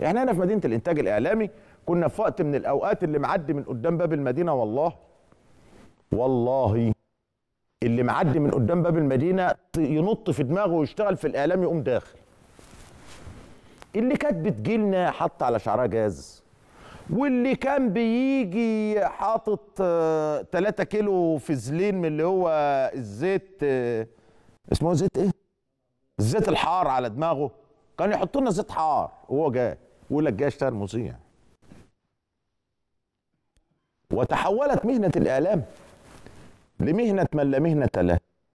يعني احنا هنا في مدينه الانتاج الاعلامي كنا في وقت من الاوقات اللي معدي من قدام باب المدينه والله والله اللي معدي من قدام باب المدينه ينط في دماغه ويشتغل في الاعلام يقوم داخل اللي كانت بتجيلنا حط على شعرها جاز واللي كان بيجي حاطط 3 آه، كيلو فزلين من اللي هو الزيت آه، اسمه زيت ايه؟ الزيت الحار على دماغه كان يحط لنا زيت حار وهو جاي يقول لك جاي اشتغل مذيع وتحولت مهنة الإعلام لمهنة من لا مهنة له